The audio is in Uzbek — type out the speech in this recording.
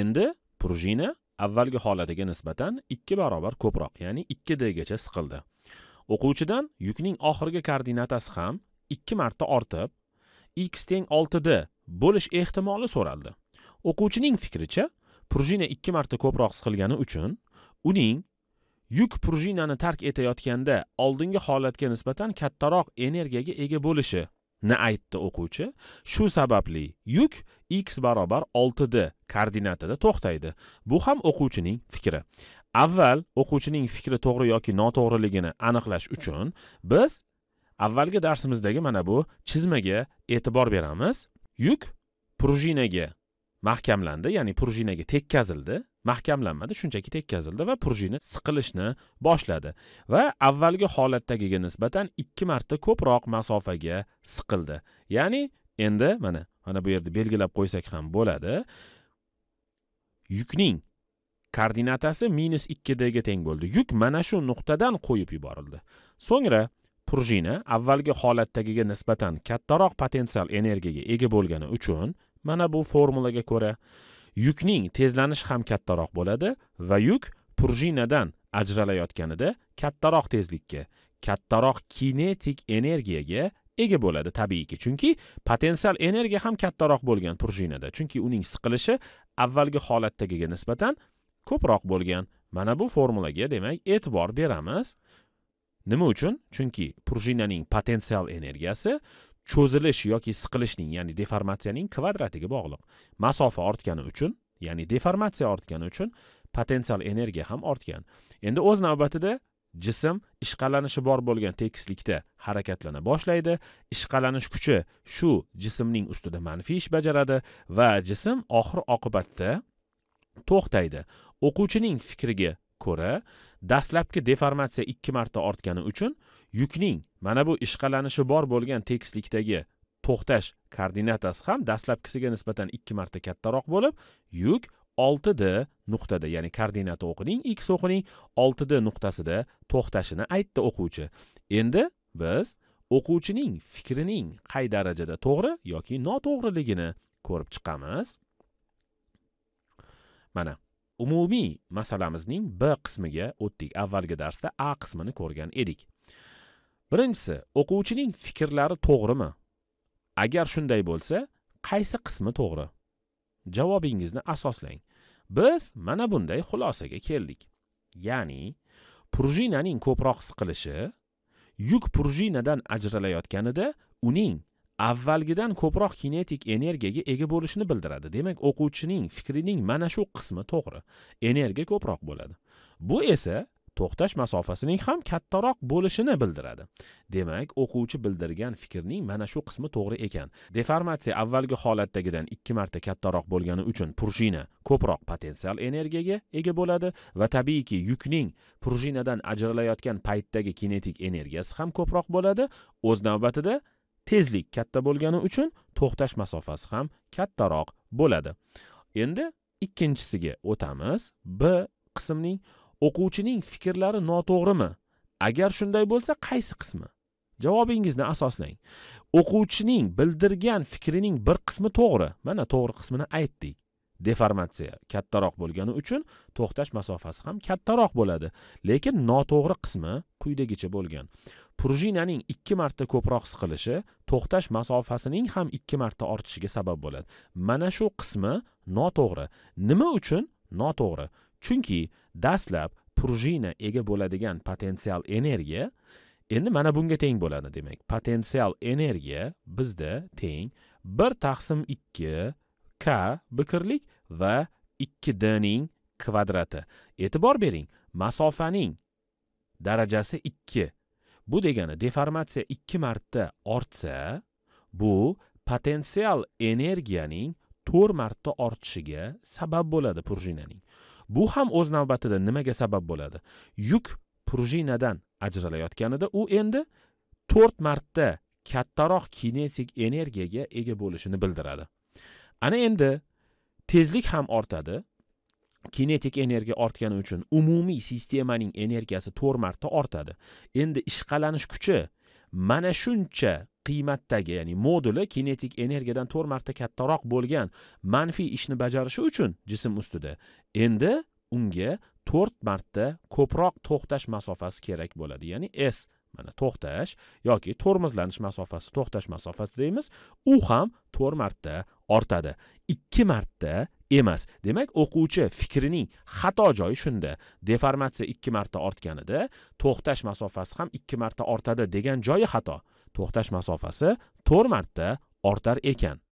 endi prujina avvalgi holatiga nisbatan ikki barobar ko'proq ya'ni ikki dgacha siqildi o'quvchidan yukning oxirgi koordinatasi ham ikki marta ortib x teng 6 d bo'lish ehtimoli so'raldi o'quvchining fikricha prujina ikki marta ko'proq siqilgani uchun uning yuk prujinani tark etayotganda oldingi holatga nisbatan kattaroq energiyaga ega bo'lishi ni aytdi o'quvchi shu sababli yuk x barobar 6 d koordinatida to'xtaydi bu ham o'quvchining fikri avval o'quvchining fikri to'g'ri yoki noto'g'riligini aniqlash uchun biz avvalgi darsimizdagi mana bu chizmaga e'tibor beramiz yuk prujinaga mahkamlandi ya'ni prujinaga tekkazildi mahkamlanmadi shunchaki tekkazildi va purjina siqilishni boshladi va avvalgi holatdagiga nisbatan ikki marta ko'proq masofaga siqildi ya'ni endi mana mana bu yerda belgilab qo'ysak ham bo'ladi yukning koordinatasi minus ikkidaga teng bo'ldi yuk mana shu nuqtadan qo'yib yuborildi so'ngra purjina avvalgi holatdagiga nisbatan kattaroq potensial energiyaga ega bo'lgani uchun mana bu formulaga ko'ra yukning tezlanishi ham kattaroq bo'ladi va yuk purjinadan ajralayotganida kattaroq tezlikka kattaroq kinetik energiyaga ega bo'ladi tabiiyki chunki potensial energiya ham kattaroq bo'lgan purjinada chunki uning siqilishi avvalgi holatdagiga nisbatan ko'proq bo'lgan mana bu formulaga demak e'tibor beramiz nima uchun chunki purjinaning potensial energiyasi cho'zilish yoki siqilishning ya'ni deformatsiyaning kvadratiga bog'liq masofa ortgani uchun ya'ni deformatsiya ortgani uchun potensial energiya ham ortgan endi o'z navbatida jism ishqalanishi bor bo'lgan tekislikda harakatlana boshlaydi ishqalanish kuchi shu jismning ustida manfiy ish bajaradi va jism oxir oqibatda to'xtaydi o'quvchining fikriga ko'ra dastlabki deformatsiya ikki marta ortgani uchun yukning mana bu ishqalanishi bor bo'lgan tekislikdagi to'xtash koordinatasi ham dastlabkisiga nisbatan ikki marta kattaroq bo'lib yuk 6 d nuqtada ya'ni koordinata o'qining x o'qining 6 d nuqtasida to'xtashini aytdi o'quvchi endi biz o'quvchining fikrining qay darajada to'g'ri yoki noto'g'riligini ko'rib chiqamiz mana umumiy masalamizning b qismiga o'tdik avvalgi darsda a qismini ko'rgan edik birinchisi o'quvchining fikrlari to'g'rimi agar shunday bo'lsa qaysi qismi to'g'ri javobingizni asoslang biz mana bunday xulosaga keldik ya'ni prujinaning ko'proq siqilishi yuk prujinadan ajralayotganida uning avvalgidan ko'proq kinetik energiyaga ega bo'lishini bildiradi demak o'quvchining fikrining mana shu qismi to'g'ri energiya ko'proq bo'ladi bu esa to'xtash masofasining ham kattaroq bo'lishini bildiradi demak o'quvchi bildirgan fikrning mana shu qismi to'g'ri ekan deformatsiya avvalgi holatdagidan ikki marta kattaroq bo'lgani uchun prujina ko'proq potensial energiyaga ega bo'ladi va tabiiyki yukning prujinadan ajralayotgan paytdagi kinetik energiyasi ham ko'proq bo'ladi o'z navbatida tezlik katta bo'lgani uchun to'xtash masofasi ham kattaroq bo'ladi endi ikkinchisiga o'tamiz b qismning o'quvchining fikrlari noto'g'rimi agar shunday bo'lsa qaysi qismi javobingizni asoslang o'quvchining bildirgan fikrining bir qismi to'g'ri mana to'g'ri qismini aytdik deformatsiya kattaroq bo'lgani uchun to'xtash masofasi ham kattaroq bo'ladi lekin noto'g'ri qismi quyidagicha bo'lgan prujinaning ikki marta ko'proq siqilishi to'xtash masofasining ham ikki marta ortishiga sabab bo'ladi mana shu qismi noto'g'ri nima uchun noto'g'ri chunki dastlab purjina ega bo'ladigan potensial energiya endi mana bunga teng bo'ladi demak potensial energiya bizda teng bir taqsim ikki k bikirlik va ikki d ning kvadrati e'tibor bering masofaning darajasi ikki bu degani deformatsiya ikki marta ortsa bu potensial energiyaning to'rt marta ortishiga sabab bo'ladi purjinaning. bu ham o'z navbatida nimaga sabab bo'ladi yuk prujinadan ajralayotganida u endi to'rt marta kattaroq kinetik energiyaga ega bo'lishini bildiradi ana endi tezlik ham ortadi kinetik energiya ortgani uchun umumiy sistemaning energiyasi to'rt marta ortadi endi ishqalanish kuchi mana shuncha qiymatdagi ya'ni moduli kinetik energiyadan to'rt marta kattaroq bo'lgan manfiy ishni bajarishi uchun jism ustida endi unga to'rt marta ko'proq to'xtash masofasi kerak bo'ladi ya'ni s mana to'xtash yoki tormozlanish masofasi to'xtash masofasi deymiz u ham to'rt marta ortadi ikki marta emas demak o'quvchi fikrining xato joyi shunda deformatsiya ikki marta ortganida to'xtash masofasi ham ikki marta ortadi degan joyi xato to'xtash masofasi to'rt marta ortar ekan